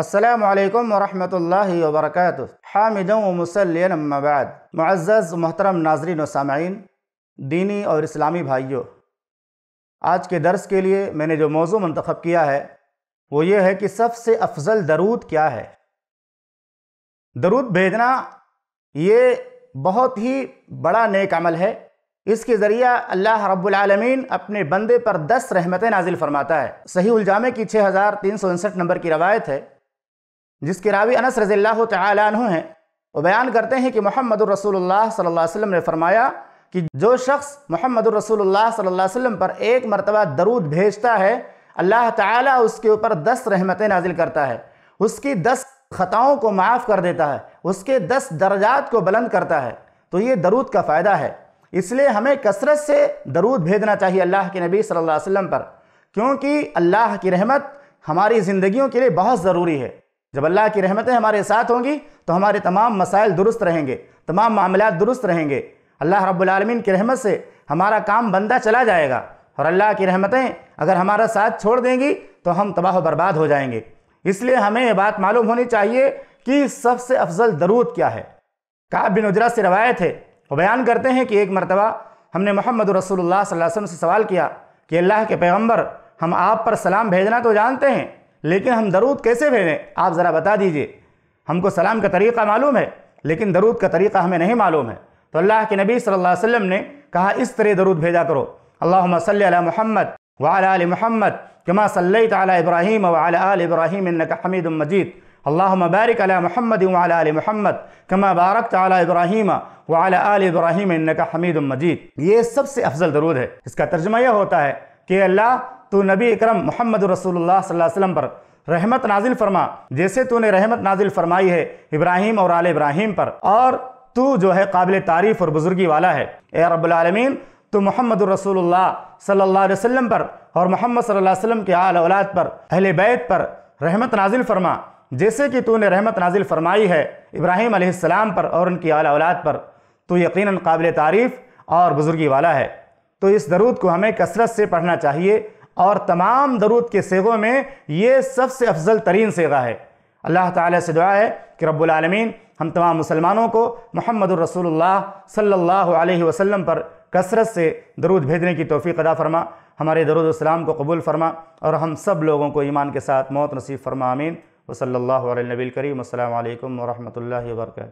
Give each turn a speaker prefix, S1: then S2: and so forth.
S1: असलकम वरम् वबरक हामिद वमसलमबाद मज़ज़ मोहतरम नाजरीन सामीन दीनी और इस्लामी भाइयों आज के दर्स के लिए मैंने जो मौजू मंतखब किया है वो ये है कि सबसे अफजल दरूद क्या है दरूद भेजना ये बहुत ही बड़ा नेक अमल है इसके ज़रिया अल्लाह रब्लमीन अपने बंदे पर दस रहमतें नाजिल फरमाता है सही उलजामे की छः हज़ार तीन सौ उनसठ नंबर की रवायत है जिसके रावी अनस रज़ील्ला तु हैं वो बयान करते हैं कि मोहम्मद रसूलुल्लाह सल्लल्लाहु अलैहि वसल्लम ने फरमाया कि जो शख्स मोहम्मद रसूलुल्लाह सल्लल्लाहु अलैहि वसल्लम पर एक मरतबा दरूद भेजता है अल्लाह ताला उसके ऊपर दस रहमतें नाजिल करता है उसकी दस ख़ताओं को माफ़ कर देता है उसके दस दर्जात को बुलंद करता है तो ये दरूद का फ़ायदा है इसलिए हमें कसरत से दरूद भेजना चाहिए अल्लाह के नबी सल्लल्लाहु अलैहि वसल्लम पर क्योंकि अल्लाह की रहमत हमारी ज़िंदगियों के लिए बहुत ज़रूरी है जब अल्लाह की रहमतें हमारे साथ होंगी तो हमारे तमाम मसाइल दुरुस्त रहेंगे तमाम मामला दुरुस्त रहेंगे अल्लाह रब्बुलमीन की रहमत से हमारा काम बंदा चला जाएगा और अल्लाह की रहमतें अगर हमारा साथ छोड़ देंगी तो हम तबाह बर्बाद हो जाएंगे इसलिए हमें ये बात मालूम होनी चाहिए कि सबसे अफजल दरूद क्या है काब बिन उजरा से रवायत है वो बयान करते हैं कि एक मरतबा हमने मोहम्मद रसूलुल्लाह सल्लल्लाहु अलैहि वसल्लम से सवाल किया कि अल्लाह के पैगम्बर हम आप पर सलाम भेजना तो जानते हैं लेकिन हम दरूद कैसे भेजें आप ज़रा बता दीजिए हमको सलाम का तरीक़ा मालूम है लेकिन दरूद का तरीक़ा हमें नहीं मालूम है तो अल्लाह के नबी सल्लल्लाहु अलैहि वसल्लम ने कहा इस तरह दरूद भेजा करो अल्लाह सल महमद वाल महमद कमा सल आला इब्राहिम वाल इब्राहिम हमीद मजीद अल्लाह बारिक अला महमद वाल महमद कमा बारक आला इब्राहिम वाल इब्राहिम हमीद मजीद ये सबसे अफजल दरूद है इसका तर्जमा यह होता है कि अल्लाह तो नबी इक्रम मोहम्मद रसूलुल्लाह पर रहमत नाजिल फरमा जैसे तूने रहमत नाजिल फरमाई है इब्राहिम और आल इब्राहिम पर और तू जो है काबिल तारीफ़ और बुज़ुर्गी वाला है ए रबालमीन तो मोहम्मद रसूल सल्ला पर और मोहम्मद सल्लल्लाहु के आल औलाद पर अहल बैत पर रहमत नाजिल फरमा जैसे कि तूने रहमत नाजिल फरमाई है इब्राहिम आसमाम पर और उनकी आल औलाद पर तो यकीन काबिल तारीफ़ और बुज़ुर्गी वाला है तो इस दरूद को हमें कसरत से पढ़ना चाहिए और तमाम दरूद के सेगों में ये सबसे अफजल तरीन सेगा है अल्लाह ताला से दुआ है कि रब्बुलआलमीन हम तमाम मुसलमानों को मोहम्मद रसूलुल्लाह सल्लल्लाहु अलैहि वसल्लम पर कसरत से दरूद भेजने की तोफ़ी अदा फरमा हमारे दरुदस्लाम को कबूल फरमा और हम सब लोगों को ईमान के साथ मौत नसीब फरमा आमीन वसल्ला नबी करीम असल वरहमल वर्का